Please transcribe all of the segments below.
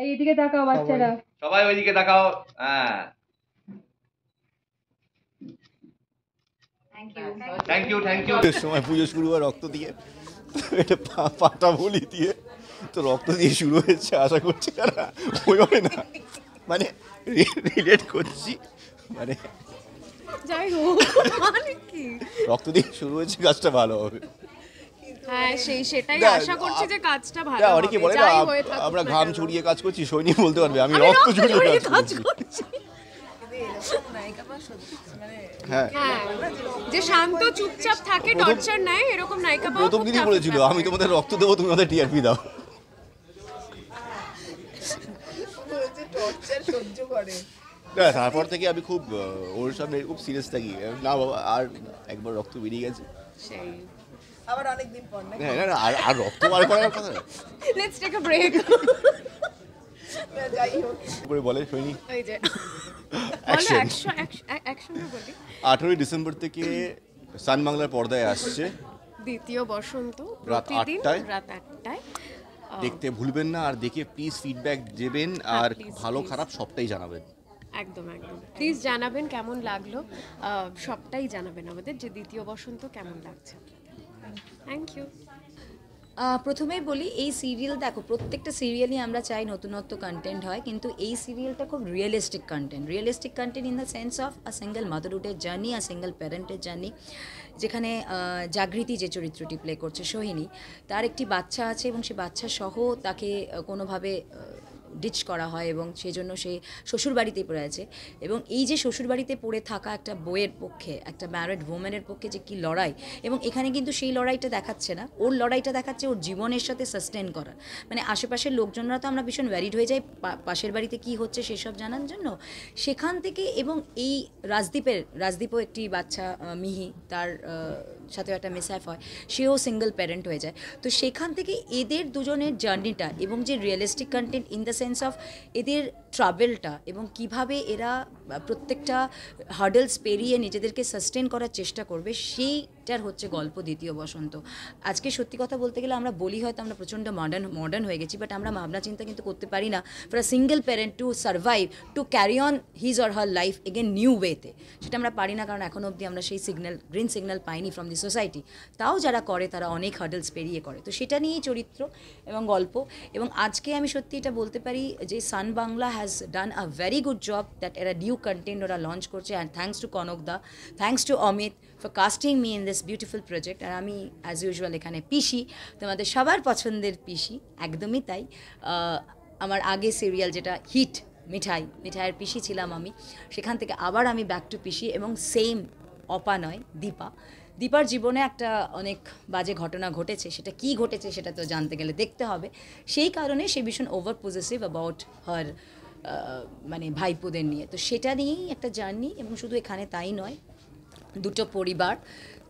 এই এদিকে তাকাও বাচ্চারা সবাই ওইদিকে তাকাও হ্যাঁ থ্যাংক ইউ থ্যাংক ইউ সময় পুজো শুরু হয় রক্ত দিয়ে এটা পাটা বলি দিয়ে তো রক্ত দিয়ে শুরু হয়েছে আশা করছি তারা না মানে রিলেট করছি মানে যাই হোক মানে রক্ত দিয়ে শুরু হয়েছে কাজটা ভালো হবে হ্যাঁ, হ্যাঁ সেই বলে আমরা ঘাম ছড়িয়ে কাজ করছি সৈনিক বলতে পারবে আমি রক্ত ছড়িয়ে কাজ করছি হ্যাঁ। হ্যাঁ, প্রথম দিনই বলেছিল আমি তোমাদের রক্ত দেবো তুমি আমাদের টিআরপি দাও না তারপর থেকে আমি খুব ওর সামনে খুব সিরিয়াস থাকি না বাবা আর একবার রক্ত বেরিয়ে গেছে আবার অনেক পর আর রক্ত বার করার কথা না লেটস টেক আ ব্রেক উপরে বলে শুনি আঠেরোই ডিসেম্বর থেকে সান বাংলার পর্দায় আসছে দ্বিতীয় বসন্ত রাত আটটায় রাত আটটায় দেখতে ভুলবেন না আর দেখে প্লিজ ফিডব্যাক দেবেন হ্যাঁ, আর ভালো খারাপ সবটাই জানাবেন একদম একদম প্লিজ জানাবেন কেমন লাগলো সবটাই জানাবেন আমাদের যে দ্বিতীয় বসন্ত কেমন লাগছে থ্যাংক ইউ প্রথমেই বলি এই সিরিয়াল দেখো প্রত্যেকটা সিরিয়ালই আমরা চাই নতুনত্ব কন্টেন্ট হয় কিন্তু এই সিরিয়ালটা খুব realistic content realistic content in the sense of a single মাদারহুডের জার্নি আ সিঙ্গেল প্যারেন্টের জার্নি যেখানে জাগৃতি যে চরিত্রটি প্লে করছে সোহিনী তার একটি বাচ্চা আছে এবং সে বাচ্চা সহ তাকে কোনোভাবে ডিচ করা হয় এবং সেজন্য সে শ্বশুরবাড়িতে পড়ে আছে এবং এই যে শ্বশুরবাড়িতে পড়ে থাকা একটা বইয়ের পক্ষে একটা ম্যারিড ওমেনের পক্ষে যে কি লড়াই এবং এখানে কিন্তু সেই লড়াইটা দেখাচ্ছে না ওর লড়াইটা দেখাচ্ছে ওর জীবনের সাথে সাস্টেন করা মানে আশেপাশের লোকজনরা তো আমরা ভীষণ ভ্যারিড হয়ে যাই পাশের বাড়িতে কি হচ্ছে সেসব জানার জন্য সেখান থেকে এবং এই রাজদীপের রাজদীপও একটি বাচ্চা মিহি তার সাথেও একটা মিসহ্যাপ হয় সেও সিঙ্গেল প্যারেন্ট হয়ে যায় তো সেখান থেকে এদের দুজনের জার্নিটা এবং যে realistic content in the sense sense of এদের ট্রাভেলটা এবং কিভাবে এরা প্রত্যেকটা হার্ডেলস পেরিয়ে নিজেদেরকে সাস্টেন করার চেষ্টা করবে সেই এটার হচ্ছে গল্প দ্বিতীয় বসন্ত আজকে সত্যি কথা বলতে গেলে আমরা বলি হয়তো আমরা প্রচণ্ড মডার্ন মডার্ন হয়ে গেছি বাট আমরা ভাবনা চিন্তা কিন্তু করতে পারি না for a single parent to survive to carry on his or her life again new ওয়েতে সেটা আমরা পারি না কারণ এখন অবধি আমরা সেই সিগন্যাল গ্রিন সিগন্যাল পাইনি ফ্রম দি সোসাইটি তাও যারা করে তারা অনেক হার্ডলস পেরিয়ে করে তো সেটা নিয়েই চরিত্র এবং গল্প এবং আজকে আমি সত্যি এটা বলতে পারি যে Sun Bangla has done a very good job that এরা নিউ কন্টেন্ট ওরা লঞ্চ করছে and thanks to Kanak da thanks to Amit for casting me in this this beautiful project আর আমি অ্যাজ ইউজুয়াল এখানে পিসি তোমাদের সবার পছন্দের পিসি একদমই তাই আমার আগে সিরিয়াল যেটা হিট মিঠাই মিঠাইয়ের পিসি ছিলাম আমি সেখান থেকে আবার আমি ব্যাক টু পিসি এবং সেম অপা নয় দীপা দীপার জীবনে একটা অনেক বাজে ঘটনা ঘটেছে সেটা কি ঘটেছে সেটা তো জানতে গেলে দেখতে হবে সেই কারণে সে ভীষণ ওভার পজিটিভ অ্যাবাউট হার মানে ভাইপোদের নিয়ে তো সেটা নিয়েই একটা জার্নি এবং শুধু এখানে তাই নয় দুটো পরিবার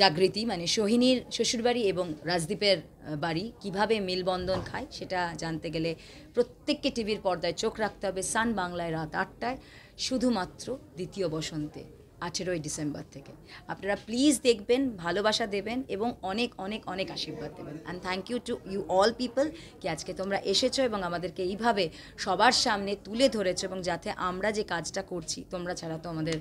জাগৃতি মানে সোহিনীর শ্বশুরবাড়ি এবং রাজদীপের বাড়ি কিভাবে মিলবন্ধন খায় সেটা জানতে গেলে প্রত্যেককে টিভির পর্দায় চোখ রাখতে হবে সান বাংলায় রাত আটটায় শুধুমাত্র দ্বিতীয় বসন্তে আঠেরোই ডিসেম্বর থেকে আপনারা প্লিজ দেখবেন ভালোবাসা দেবেন এবং অনেক অনেক অনেক আশীর্বাদ দেবেন and thank you to you all people কি আজকে তোমরা এসেছো এবং আমাদেরকে এইভাবে সবার সামনে তুলে ধরেছো এবং যাতে আমরা যে কাজটা করছি তোমরা ছাড়া তো আমাদের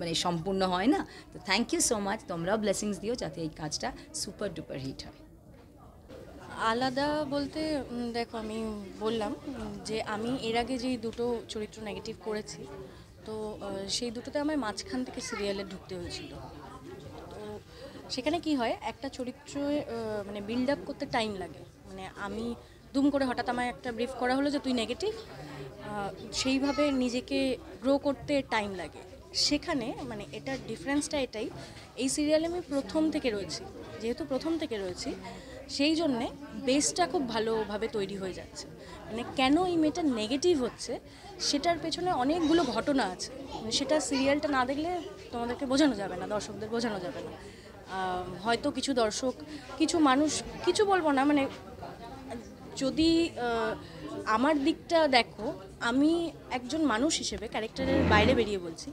মানে সম্পূর্ণ হয় না তো থ্যাংক ইউ সো মাচ তোমরাও ব্লেসিংস দিও যাতে এই কাজটা সুপার ডুপার হিট হয় আলাদা বলতে দেখো আমি বললাম যে আমি এর আগে যেই দুটো চরিত্র নেগেটিভ করেছি তো সেই দুটোতে আমার মাঝখান থেকে সিরিয়ালে ঢুকতে হয়েছিল তো সেখানে কি হয় একটা চরিত্র মানে বিল্ড আপ করতে টাইম লাগে মানে আমি দুম করে হঠাৎ আমায় একটা ব্রিফ করা হলো যে তুই নেগেটিভ সেইভাবে নিজেকে গ্রো করতে টাইম লাগে সেখানে মানে এটার ডিফারেন্সটা এটাই এই সিরিয়ালে আমি প্রথম থেকে রয়েছি যেহেতু প্রথম থেকে রয়েছি সেই জন্যে বেসটা খুব ভালোভাবে তৈরি হয়ে যাচ্ছে মানে কেন এই মেয়েটা নেগেটিভ হচ্ছে সেটার পেছনে অনেকগুলো ঘটনা আছে মানে সেটা সিরিয়ালটা না দেখলে তোমাদেরকে বোঝানো যাবে না দর্শকদের বোঝানো যাবে না হয়তো কিছু দর্শক কিছু মানুষ কিছু বলবো না মানে যদি আমার দিকটা দেখো আমি একজন মানুষ হিসেবে ক্যারেক্টারের বাইরে বেরিয়ে বলছি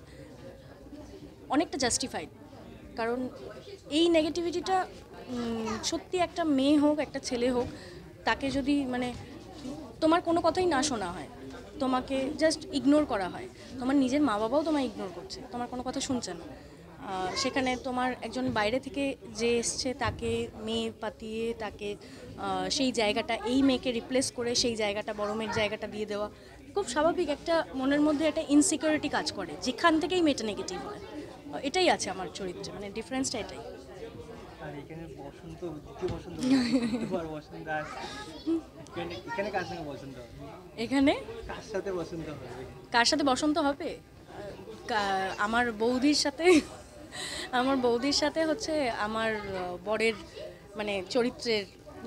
অনেকটা জাস্টিফাইড কারণ এই নেগেটিভিটিটা সত্যি একটা মেয়ে হোক একটা ছেলে হোক তাকে যদি মানে তোমার কোনো কথাই না শোনা হয় তোমাকে জাস্ট ইগনোর করা হয় তোমার নিজের মা বাবাও তোমায় ইগনোর করছে তোমার কোনো কথা শুনছে না সেখানে তোমার একজন বাইরে থেকে যে এসছে তাকে মেয়ে পাতিয়ে তাকে সেই জায়গাটা এই মেয়েকে রিপ্লেস করে সেই জায়গাটা বড় মেয়ের জায়গাটা দিয়ে দেওয়া খুব স্বাভাবিক একটা মনের মধ্যে একটা ইনসিকিউরিটি কাজ করে যেখান থেকেই মেয়েটা নেগেটিভ হয় এটাই আছে আমার চরিত্রে মানে ডিফারেন্সটা এটাই এখানে কার সাথে বসন্ত হবে আমার বৌদির সাথে আমার বৌদির সাথে হচ্ছে আমার বরের মানে চরিত্রের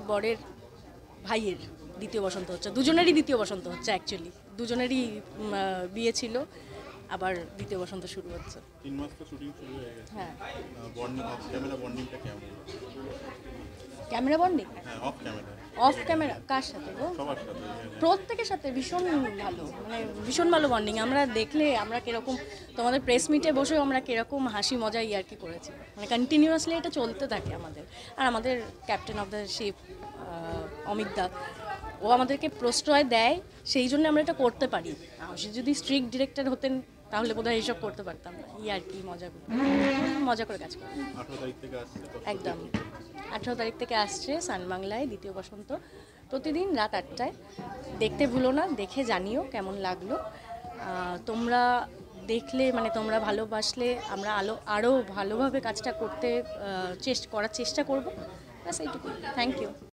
বরের ভাইয়ের দ্বিতীয় বসন্ত হচ্ছে দুজনেরই দ্বিতীয় বসন্ত হচ্ছে অ্যাকচুয়ালি দুজনেরই বিয়ে ছিল আবার দ্বিতীয় বসন্ত শুরু হচ্ছে তিন মাস তো শুটিং শুরু হয়ে গেছে হ্যাঁ বন্ডিং অফ ক্যামেরা বন্ডিংটা কেমন ক্যামেরা বন্ডিং হ্যাঁ অফ ক্যামেরা অফ ক্যামেরা কার সাথে গো সবার সাথে হ্যাঁ, হ্যাঁ। প্রত্যেকের সাথে ভীষণ ভালো মানে ভীষণ ভালো বন্ডিং আমরা দেখলে আমরা কিরকম তোমাদের প্রেস মিটে বসে আমরা কিরকম হাসি মজা কি করেছি মানে কন্টিনিউয়াসলি এটা চলতে থাকে আমাদের আর আমাদের captain of the ship Amit da ও আমাদেরকে প্রশ্রয় দেয় সেই জন্য আমরা এটা করতে পারি সে যদি স্ট্রিক্ট ডিরেক্টর হতেন তাহলে বোধহয় এইসব করতে পারতাম না ই আর কি মজা মজা করে কাজ করি একদম আঠেরো তারিখ থেকে আসছে সানবাংলায় দ্বিতীয় বসন্ত প্রতিদিন রাত আটটায় দেখতে ভুলো না দেখে জানিও কেমন লাগলো তোমরা দেখলে মানে তোমরা ভালোবাসলে আমরা আলো আরও ভালোভাবে কাজটা করতে চেষ্টা করার চেষ্টা করবো ব্যাস এইটুকু থ্যাংক ইউ